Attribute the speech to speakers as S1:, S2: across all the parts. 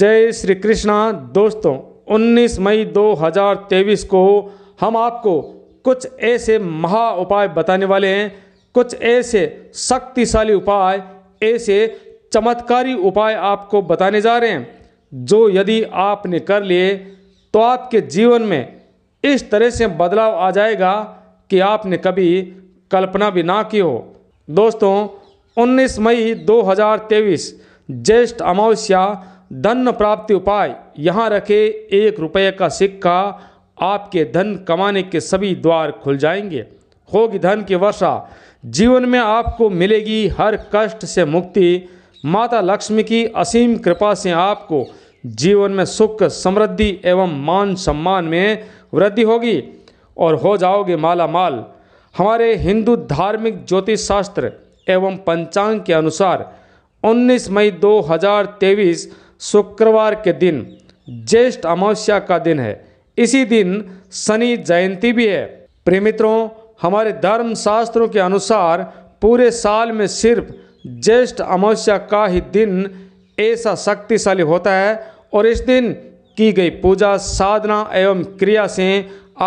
S1: जय श्री कृष्णा दोस्तों 19 मई 2023 को हम आपको कुछ ऐसे महा उपाय बताने वाले हैं कुछ ऐसे शक्तिशाली उपाय ऐसे चमत्कारी उपाय आपको बताने जा रहे हैं जो यदि आपने कर लिए तो आपके जीवन में इस तरह से बदलाव आ जाएगा कि आपने कभी कल्पना भी ना की हो दोस्तों 19 मई 2023 ज्येष्ठ अमावस्या धन प्राप्ति उपाय यहाँ रखे एक रुपये का सिक्का आपके धन कमाने के सभी द्वार खुल जाएंगे होगी धन की वर्षा जीवन में आपको मिलेगी हर कष्ट से मुक्ति माता लक्ष्मी की असीम कृपा से आपको जीवन में सुख समृद्धि एवं मान सम्मान में वृद्धि होगी और हो जाओगे माला माल हमारे हिंदू धार्मिक ज्योतिष शास्त्र एवं पंचांग के अनुसार 19 मई 2023 शुक्रवार के दिन ज्येष्ठ अमावस्या का दिन है इसी दिन शनि जयंती भी है प्रेमित्रों मित्रों हमारे धर्म शास्त्रों के अनुसार पूरे साल में सिर्फ ज्येष्ठ अमावस्या का ही दिन ऐसा शक्तिशाली होता है और इस दिन की गई पूजा साधना एवं क्रिया से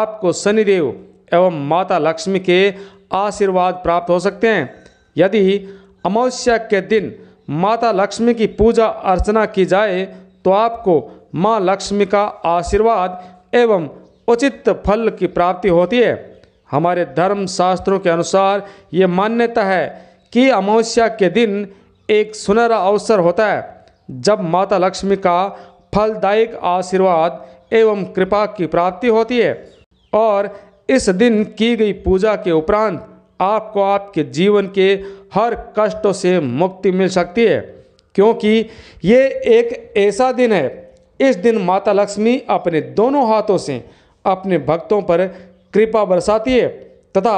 S1: आपको शनिदेव एवं माता लक्ष्मी के आशीर्वाद प्राप्त हो सकते हैं यदि अमावस्या के दिन माता लक्ष्मी की पूजा अर्चना की जाए तो आपको माँ लक्ष्मी का आशीर्वाद एवं उचित फल की प्राप्ति होती है हमारे धर्म शास्त्रों के अनुसार ये मान्यता है कि अमावस्या के दिन एक सुनहरा अवसर होता है जब माता लक्ष्मी का फलदायक आशीर्वाद एवं कृपा की प्राप्ति होती है और इस दिन की गई पूजा के उपरांत आपको आपके जीवन के हर कष्टों से मुक्ति मिल सकती है क्योंकि ये एक ऐसा दिन है इस दिन माता लक्ष्मी अपने दोनों हाथों से अपने भक्तों पर कृपा बरसाती है तथा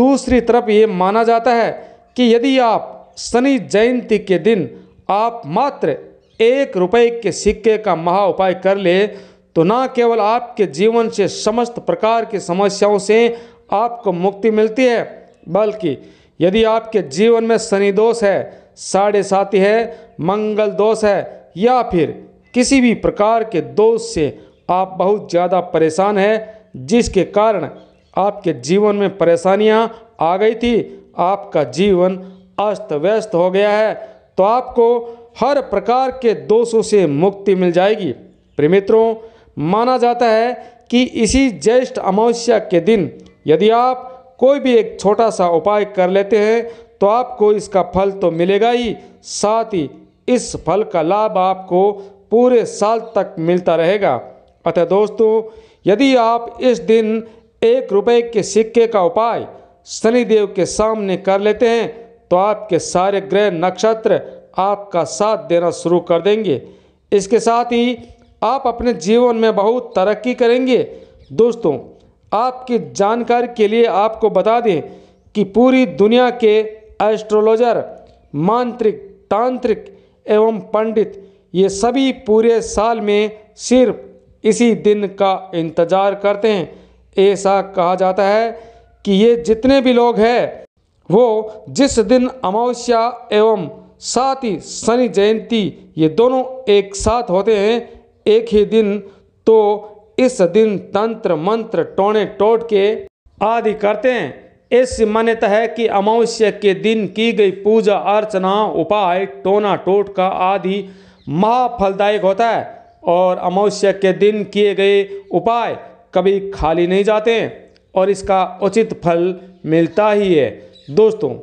S1: दूसरी तरफ ये माना जाता है कि यदि आप शनि जयंती के दिन आप मात्र एक रुपये के सिक्के का महा उपाय कर ले तो ना केवल आपके जीवन से समस्त प्रकार की समस्याओं से आपको मुक्ति मिलती है बल्कि यदि आपके जीवन में शनि दोष है साढ़े साथी है मंगल दोष है या फिर किसी भी प्रकार के दोष से आप बहुत ज़्यादा परेशान हैं जिसके कारण आपके जीवन में परेशानियां आ गई थी आपका जीवन अस्त व्यस्त हो गया है तो आपको हर प्रकार के दोषों से मुक्ति मिल जाएगी प्रेमित्रों माना जाता है कि इसी ज्येष्ठ अमावस्या के दिन यदि आप कोई भी एक छोटा सा उपाय कर लेते हैं तो आपको इसका फल तो मिलेगा ही साथ ही इस फल का लाभ आपको पूरे साल तक मिलता रहेगा अतः दोस्तों यदि आप इस दिन एक रुपए के सिक्के का उपाय शनिदेव के सामने कर लेते हैं तो आपके सारे ग्रह नक्षत्र आपका साथ देना शुरू कर देंगे इसके साथ ही आप अपने जीवन में बहुत तरक्की करेंगे दोस्तों आपकी जानकारी के लिए आपको बता दें कि पूरी दुनिया के एस्ट्रोलॉजर मांत्रिक तांत्रिक एवं पंडित ये सभी पूरे साल में सिर्फ इसी दिन का इंतज़ार करते हैं ऐसा कहा जाता है कि ये जितने भी लोग हैं वो जिस दिन अमावस्या एवं साथ ही शनि जयंती ये दोनों एक साथ होते हैं एक ही दिन तो इस दिन तंत्र मंत्र टोने टोट के आदि करते हैं ऐसी मान्यता है कि अमावस्या के दिन की गई पूजा अर्चना उपाय टोना टोट का आदि महाफलदायक होता है और अमावस्या के दिन किए गए उपाय कभी खाली नहीं जाते और इसका उचित फल मिलता ही है दोस्तों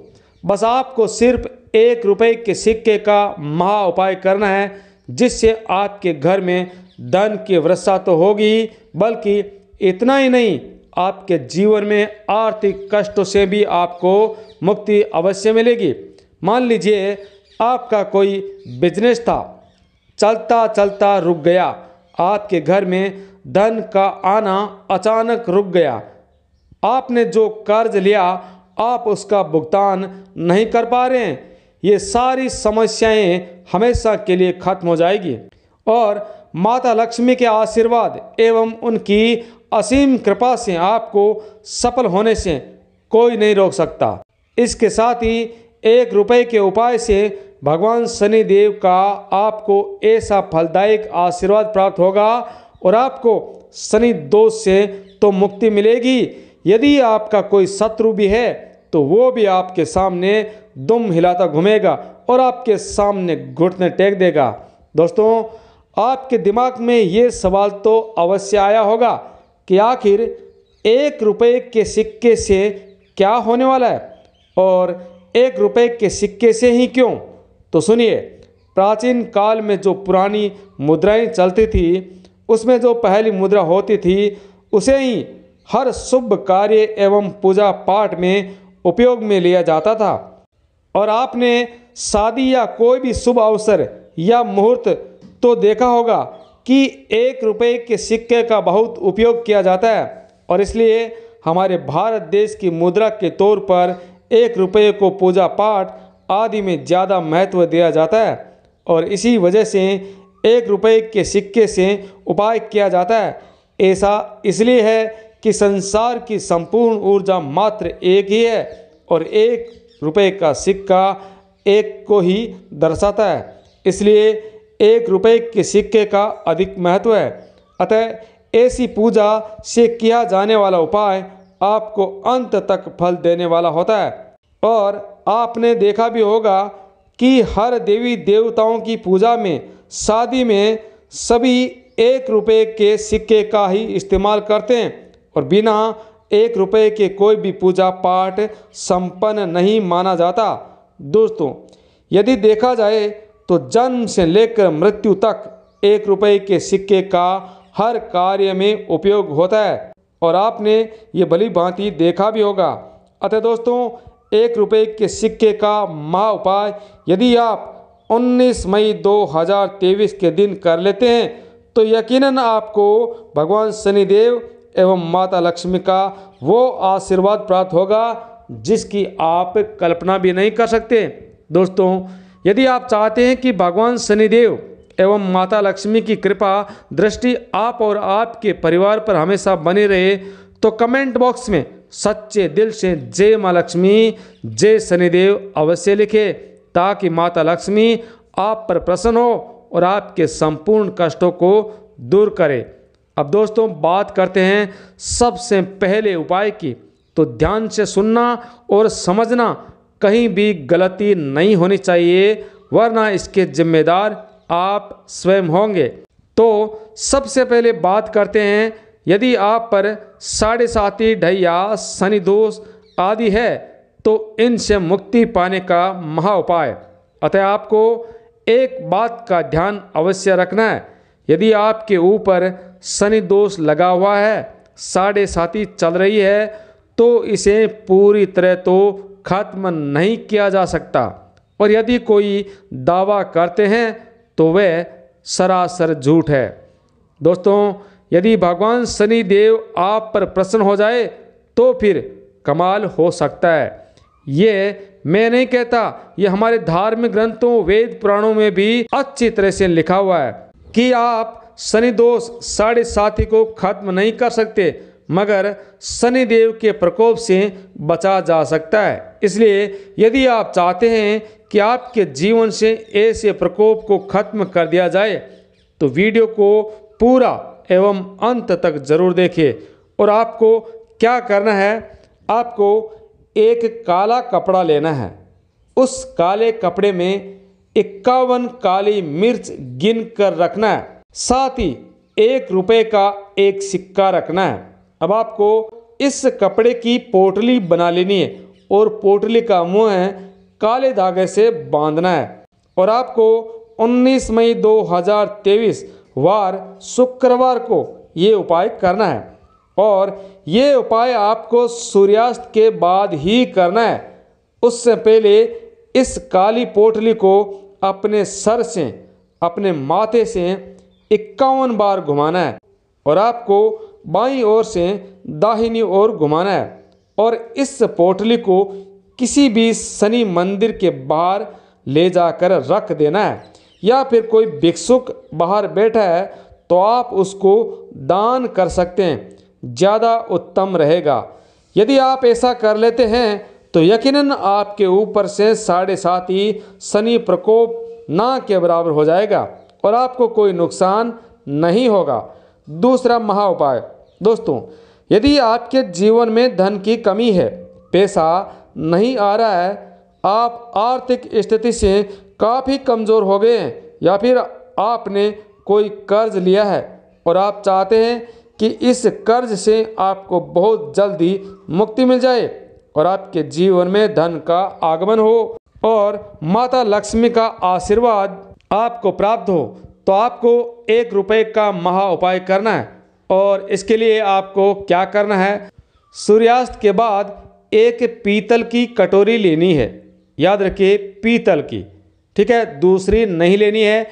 S1: बस आपको सिर्फ एक रुपए के सिक्के का महा उपाय करना है जिससे आपके घर में धन की वर्षा तो होगी बल्कि इतना ही नहीं आपके जीवन में आर्थिक कष्टों से भी आपको मुक्ति अवश्य मिलेगी मान लीजिए आपका कोई बिजनेस था चलता चलता रुक गया आपके घर में धन का आना अचानक रुक गया आपने जो कर्ज लिया आप उसका भुगतान नहीं कर पा रहे हैं ये सारी समस्याएं हमेशा के लिए खत्म हो जाएगी और माता लक्ष्मी के आशीर्वाद एवं उनकी असीम कृपा से आपको सफल होने से कोई नहीं रोक सकता इसके साथ ही एक रुपए के उपाय से भगवान शनिदेव का आपको ऐसा फलदायक आशीर्वाद प्राप्त होगा और आपको शनि दोष से तो मुक्ति मिलेगी यदि आपका कोई शत्रु भी है तो वो भी आपके सामने दुम हिलाता घूमेगा और आपके सामने घुटने टेक देगा दोस्तों आपके दिमाग में ये सवाल तो अवश्य आया होगा कि आखिर एक रुपये के सिक्के से क्या होने वाला है और एक रुपये के सिक्के से ही क्यों तो सुनिए प्राचीन काल में जो पुरानी मुद्राएं चलती थी उसमें जो पहली मुद्रा होती थी उसे ही हर शुभ कार्य एवं पूजा पाठ में उपयोग में लिया जाता था और आपने शादी या कोई भी शुभ अवसर या मुहूर्त तो देखा होगा कि एक रुपये के सिक्के का बहुत उपयोग किया जाता है और इसलिए हमारे भारत देश की मुद्रा के तौर पर एक रुपये को पूजा पाठ आदि में ज़्यादा महत्व दिया जाता है और इसी वजह से एक रुपये के सिक्के से उपाय किया जाता है ऐसा इसलिए है कि संसार की संपूर्ण ऊर्जा मात्र एक ही है और एक रुपये का सिक्का एक को ही दर्शाता है इसलिए एक रुपये के सिक्के का अधिक महत्व है अतः ऐसी पूजा से किया जाने वाला उपाय आपको अंत तक फल देने वाला होता है और आपने देखा भी होगा कि हर देवी देवताओं की पूजा में शादी में सभी एक रुपये के सिक्के का ही इस्तेमाल करते हैं और बिना एक रुपये के कोई भी पूजा पाठ संपन्न नहीं माना जाता दोस्तों यदि देखा जाए तो जन्म से लेकर मृत्यु तक एक रुपये के सिक्के का हर कार्य में उपयोग होता है और आपने ये भली भांति देखा भी होगा अतः दोस्तों एक रुपये के सिक्के का महा उपाय यदि आप 19 मई 2023 के दिन कर लेते हैं तो यकीनन आपको भगवान शनिदेव एवं माता लक्ष्मी का वो आशीर्वाद प्राप्त होगा जिसकी आप कल्पना भी नहीं कर सकते दोस्तों यदि आप चाहते हैं कि भगवान शनिदेव एवं माता लक्ष्मी की कृपा दृष्टि आप और आपके परिवार पर हमेशा बनी रहे तो कमेंट बॉक्स में सच्चे दिल से जय माँ लक्ष्मी जय शनिदेव अवश्य लिखें ताकि माता लक्ष्मी आप पर प्रसन्न हो और आपके संपूर्ण कष्टों को दूर करे अब दोस्तों बात करते हैं सबसे पहले उपाय की तो ध्यान से सुनना और समझना कहीं भी गलती नहीं होनी चाहिए वरना इसके जिम्मेदार आप स्वयं होंगे तो सबसे पहले बात करते हैं यदि आप पर साढ़े साथी ढैया शनि दोष आदि है तो इनसे मुक्ति पाने का महा उपाय अतः आपको एक बात का ध्यान अवश्य रखना है यदि आपके ऊपर शनि दोष लगा हुआ है साढ़े साथी चल रही है तो इसे पूरी तरह तो खत्म नहीं किया जा सकता और यदि कोई दावा करते हैं तो वह सरासर झूठ है दोस्तों यदि भगवान शनि देव आप पर प्रसन्न हो जाए तो फिर कमाल हो सकता है ये मैं नहीं कहता ये हमारे धार्मिक ग्रंथों वेद पुराणों में भी अच्छी तरह से लिखा हुआ है कि आप शनि दोष साढ़े साथी को खत्म नहीं कर सकते मगर शनिदेव के प्रकोप से बचा जा सकता है इसलिए यदि आप चाहते हैं कि आपके जीवन से ऐसे प्रकोप को खत्म कर दिया जाए तो वीडियो को पूरा एवं अंत तक जरूर देखें और आपको क्या करना है आपको एक काला कपड़ा लेना है उस काले कपड़े में इक्यावन काली मिर्च गिन कर रखना है साथ ही एक रुपए का एक सिक्का रखना है अब आपको इस कपड़े की पोटली बना लेनी है और पोटली का मुँह है काले धागे से बांधना है और आपको 19 मई 2023 वार शुक्रवार को ये उपाय करना है और ये उपाय आपको सूर्यास्त के बाद ही करना है उससे पहले इस काली पोटली को अपने सर से अपने माथे से इक्यावन बार घुमाना है और आपको बाईं ओर से दाहिनी ओर घुमाना है और इस पोटली को किसी भी शनि मंदिर के बाहर ले जाकर रख देना है या फिर कोई भिक्षुक बाहर बैठा है तो आप उसको दान कर सकते हैं ज़्यादा उत्तम रहेगा यदि आप ऐसा कर लेते हैं तो यकीनन आपके ऊपर से साढ़े सात ही शनि प्रकोप ना के बराबर हो जाएगा और आपको कोई नुकसान नहीं होगा दूसरा महा उपाय दोस्तों यदि आपके जीवन में धन की कमी है पैसा नहीं आ रहा है आप आर्थिक स्थिति से काफ़ी कमज़ोर हो गए हैं या फिर आपने कोई कर्ज लिया है और आप चाहते हैं कि इस कर्ज से आपको बहुत जल्दी मुक्ति मिल जाए और आपके जीवन में धन का आगमन हो और माता लक्ष्मी का आशीर्वाद आपको प्राप्त हो तो आपको एक रुपये का महा उपाय करना है और इसके लिए आपको क्या करना है सूर्यास्त के बाद एक पीतल की कटोरी लेनी है याद रखिए पीतल की ठीक है दूसरी नहीं लेनी है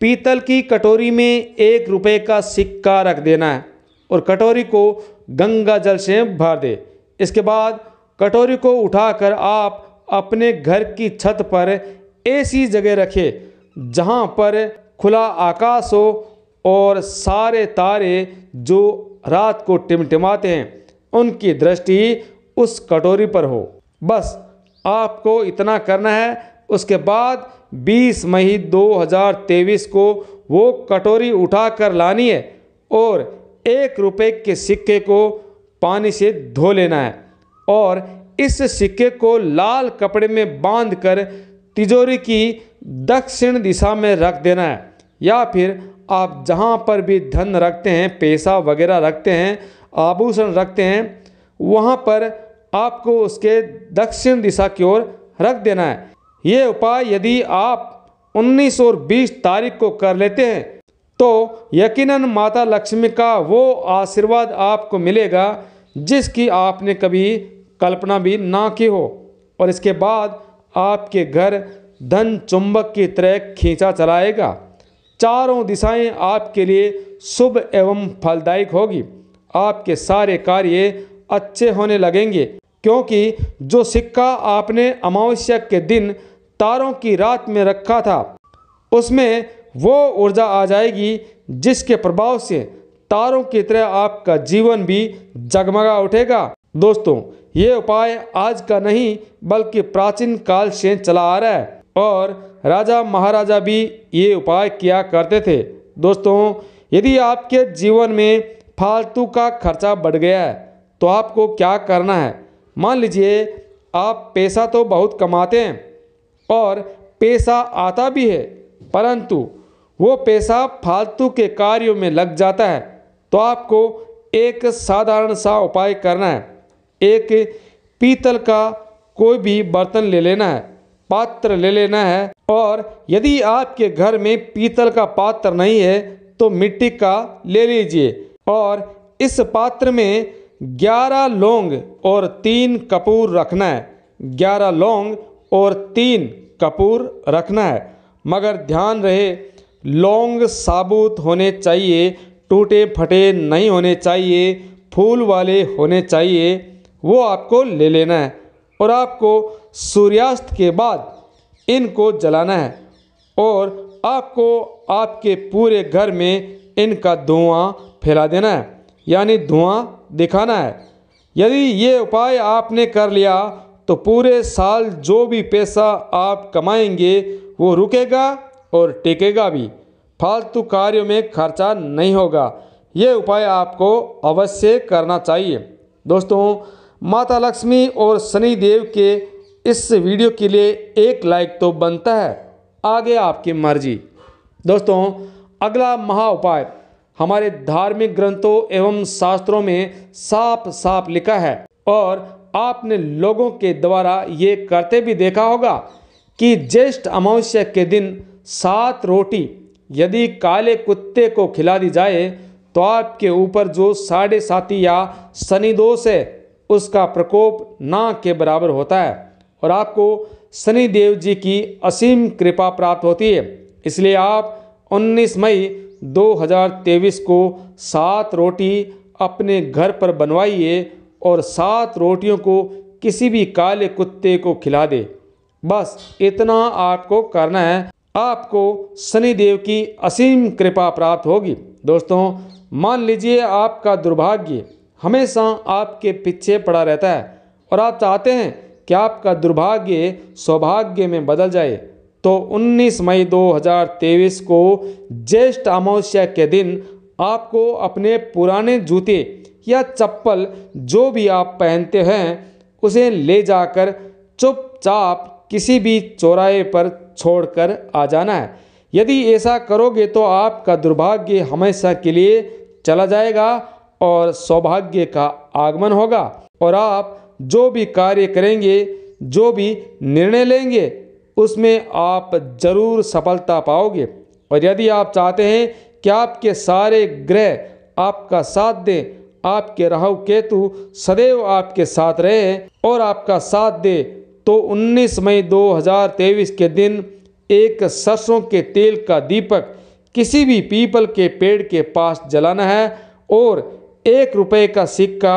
S1: पीतल की कटोरी में एक रुपये का सिक्का रख देना है और कटोरी को गंगा जल से भर दे इसके बाद कटोरी को उठाकर आप अपने घर की छत पर ऐसी जगह रखें जहाँ पर खुला आकाश हो और सारे तारे जो रात को टिमटिमाते हैं उनकी दृष्टि उस कटोरी पर हो बस आपको इतना करना है उसके बाद 20 मई 2023 को वो कटोरी उठा कर लानी है और एक रुपये के सिक्के को पानी से धो लेना है और इस सिक्के को लाल कपड़े में बांध कर तिजोरी की दक्षिण दिशा में रख देना है या फिर आप जहाँ पर भी धन रखते हैं पैसा वगैरह रखते हैं आभूषण रखते हैं वहाँ पर आपको उसके दक्षिण दिशा की ओर रख देना है ये उपाय यदि आप 19 और 20 तारीख को कर लेते हैं तो यकीनन माता लक्ष्मी का वो आशीर्वाद आपको मिलेगा जिसकी आपने कभी कल्पना भी ना की हो और इसके बाद आपके घर धन चुंबक की तरह खींचा चलाएगा चारों दिशाएं आपके लिए शुभ एवं फलदायक होगी आपके सारे कार्य अच्छे होने लगेंगे क्योंकि जो सिक्का आपने अमावस्या के दिन तारों की रात में रखा था उसमें वो ऊर्जा आ जाएगी जिसके प्रभाव से तारों की तरह आपका जीवन भी जगमगा उठेगा दोस्तों ये उपाय आज का नहीं बल्कि प्राचीन काल से चला आ रहा है और राजा महाराजा भी ये उपाय किया करते थे दोस्तों यदि आपके जीवन में फालतू का खर्चा बढ़ गया है तो आपको क्या करना है मान लीजिए आप पैसा तो बहुत कमाते हैं और पैसा आता भी है परंतु वो पैसा फालतू के कार्यों में लग जाता है तो आपको एक साधारण सा उपाय करना है एक पीतल का कोई भी बर्तन ले लेना है पात्र ले लेना है और यदि आपके घर में पीतल का पात्र नहीं है तो मिट्टी का ले लीजिए और इस पात्र में 11 लौंग और तीन कपूर रखना है 11 लौंग और तीन कपूर रखना है मगर ध्यान रहे लौंग साबुत होने चाहिए टूटे फटे नहीं होने चाहिए फूल वाले होने चाहिए वो आपको ले लेना है और आपको सूर्यास्त के बाद इनको जलाना है और आपको आपके पूरे घर में इनका धुआं फैला देना है यानी धुआं दिखाना है यदि ये उपाय आपने कर लिया तो पूरे साल जो भी पैसा आप कमाएंगे वो रुकेगा और टिकेगा भी फालतू कार्यों में खर्चा नहीं होगा ये उपाय आपको अवश्य करना चाहिए दोस्तों माता लक्ष्मी और शनि देव के इस वीडियो के लिए एक लाइक तो बनता है आगे आपकी मर्जी दोस्तों अगला महा उपाय हमारे धार्मिक ग्रंथों एवं शास्त्रों में साफ साफ लिखा है और आपने लोगों के द्वारा ये करते भी देखा होगा कि ज्येष्ठ अमावस्या के दिन सात रोटी यदि काले कुत्ते को खिला दी जाए तो आपके ऊपर जो साढ़े साथी या शनि दोष है उसका प्रकोप ना के बराबर होता है और आपको सनी देव जी की असीम कृपा प्राप्त होती है इसलिए आप 19 मई 2023 को सात रोटी अपने घर पर बनवाइए और सात रोटियों को किसी भी काले कुत्ते को खिला दे बस इतना आपको करना है आपको शनिदेव की असीम कृपा प्राप्त होगी दोस्तों मान लीजिए आपका दुर्भाग्य हमेशा आपके पीछे पड़ा रहता है और आप चाहते हैं कि आपका दुर्भाग्य सौभाग्य में बदल जाए तो 19 मई 2023 को ज्येष्ठ अमावस्या के दिन आपको अपने पुराने जूते या चप्पल जो भी आप पहनते हैं उसे ले जाकर चुपचाप किसी भी चौराहे पर छोड़कर आ जाना है यदि ऐसा करोगे तो आपका दुर्भाग्य हमेशा के लिए चला जाएगा और सौभाग्य का आगमन होगा और आप जो भी कार्य करेंगे जो भी निर्णय लेंगे उसमें आप जरूर सफलता पाओगे और यदि आप चाहते हैं कि आपके सारे ग्रह आपका साथ दें आपके राहु केतु सदैव आपके साथ रहे और आपका साथ दे तो 19 मई 2023 के दिन एक सरसों के तेल का दीपक किसी भी पीपल के पेड़ के पास जलाना है और एक रुपए का सिक्का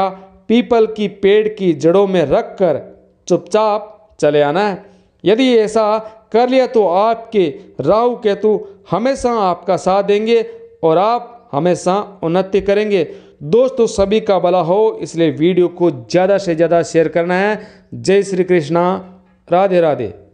S1: पीपल की पेड़ की जड़ों में रख कर चुपचाप चले आना है यदि ऐसा कर लिया तो आपके राहु केतु हमेशा आपका साथ देंगे और आप हमेशा उन्नति करेंगे दोस्तों सभी का भला हो इसलिए वीडियो को ज़्यादा से ज़्यादा शेयर करना है जय श्री कृष्णा राधे राधे